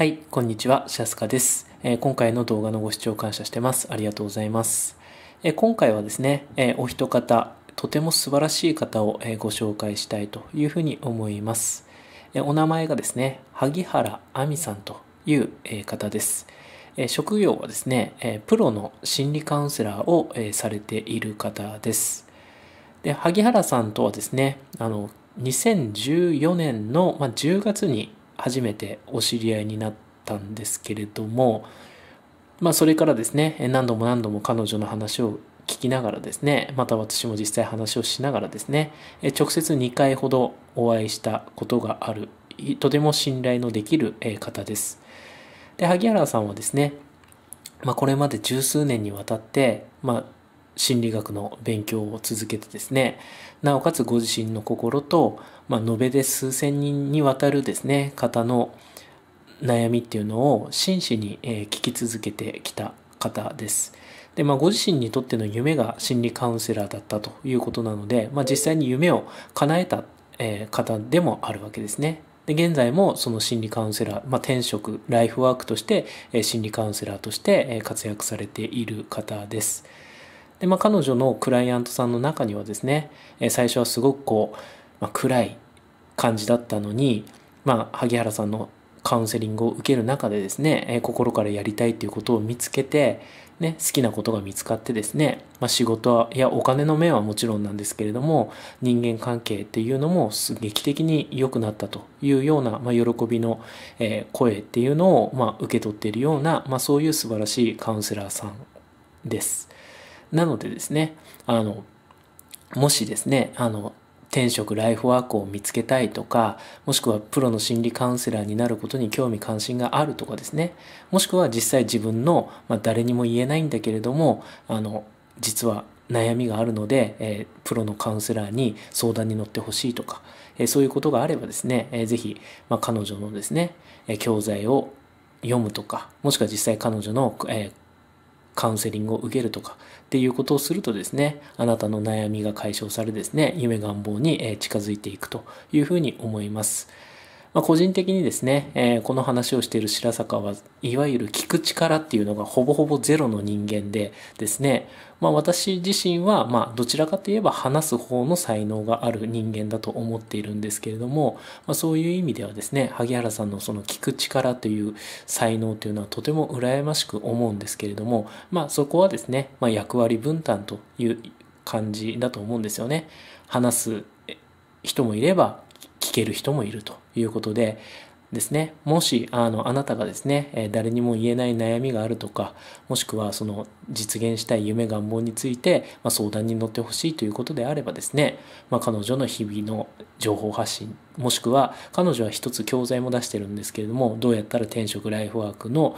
はい、こんにちは、シャスカです、えー、今回の動画のご視聴感謝してます。ありがとうございます。えー、今回はですね、えー、お一方、とても素晴らしい方を、えご紹介したいというふうに思います。えお名前がですね、萩原亜美さんという、え方です。え職業はですね、えプロの心理カウンセラーを、えされている方です。で、萩原さんとはですね、あの、2014年の、まあ、10月に初めてお知り合いになったんですけれども、まあ、それからですね何度も何度も彼女の話を聞きながらですねまた私も実際話をしながらですね直接2回ほどお会いしたことがあるとても信頼のできる方ですで萩原さんはですね、まあ、これまで十数年にわたって、まあ、心理学の勉強を続けてですね、なおかつご自身の心と、まあ、延べで数千人にわたるですね、方の悩みっていうのを真摯に聞き続けてきた方です。で、まあ、ご自身にとっての夢が心理カウンセラーだったということなので、まあ、実際に夢を叶えた方でもあるわけですね。で現在もその心理カウンセラー、まあ、転職、ライフワークとして心理カウンセラーとして活躍されている方です。で、まあ、彼女のクライアントさんの中にはですね、え最初はすごくこう、まあ、暗い感じだったのに、まあ、萩原さんのカウンセリングを受ける中でですね、え心からやりたいということを見つけて、ね、好きなことが見つかってですね、まあ、仕事やお金の面はもちろんなんですけれども、人間関係っていうのも劇的に良くなったというような、まあ、喜びの、え声っていうのを、ま受け取っているような、まあ、そういう素晴らしいカウンセラーさんです。なのでですね、あの、もしですね、あの、転職、ライフワークを見つけたいとか、もしくはプロの心理カウンセラーになることに興味関心があるとかですね、もしくは実際自分の、まあ、誰にも言えないんだけれども、あの、実は悩みがあるので、えー、プロのカウンセラーに相談に乗ってほしいとか、えー、そういうことがあればですね、えー、ぜひ、まあ、彼女のですね、え教材を読むとか、もしくは実際彼女の、えーカウンセリングを受けるとかっていうことをするとですね、あなたの悩みが解消されですね、夢願望に近づいていくというふうに思います。まあ、個人的にですね、えー、この話をしている白坂はいわゆる聞く力っていうのがほぼほぼゼロの人間でですね、まあ、私自身はまあどちらかといえば話す方の才能がある人間だと思っているんですけれども、まあ、そういう意味ではですね萩原さんのその聞く力という才能というのはとても羨ましく思うんですけれども、まあ、そこはですね、まあ、役割分担という感じだと思うんですよね。話す人もいれば聞ける人もいるということでですね。もし、あの、あなたがですね、え誰にも言えない悩みがあるとか、もしくはその実現したい夢願望について、まあ、相談に乗ってほしいということであればですね、まあ、彼女の日々の情報発信、もしくは彼女は一つ教材も出してるんですけれども、どうやったら転職ライフワークの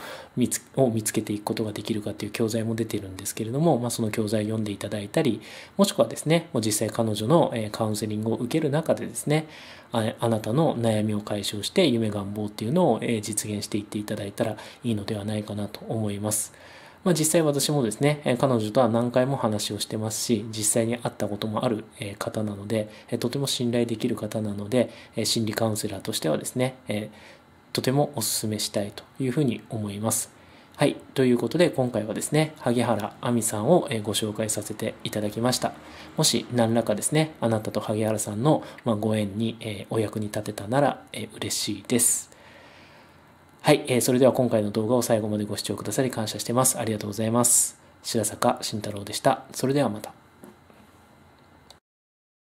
つを見つけていくことができるかという教材も出てるんですけれども、まあ、その教材を読んでいただいたり、もしくはですね、もう実際彼女のカウンセリングを受ける中でですね、あなたの悩みを解消して夢願願望っていうのを、え実現していっていただいたらいいのではないかなと思います。まあ、実際私もですね、彼女とは何回も話をしてますし、実際に会ったこともある方なので、とても信頼できる方なので、心理カウンセラーとしてはですね、とてもお勧めしたいというふうに思います。はい。ということで、今回はですね、萩原亜美さんをご紹介させていただきました。もし何らかですね、あなたと萩原さんのご縁にお役に立てたなら嬉しいです。はい。それでは今回の動画を最後までご視聴くださり感謝してます。ありがとうございます。白坂慎太郎でした。それではまた。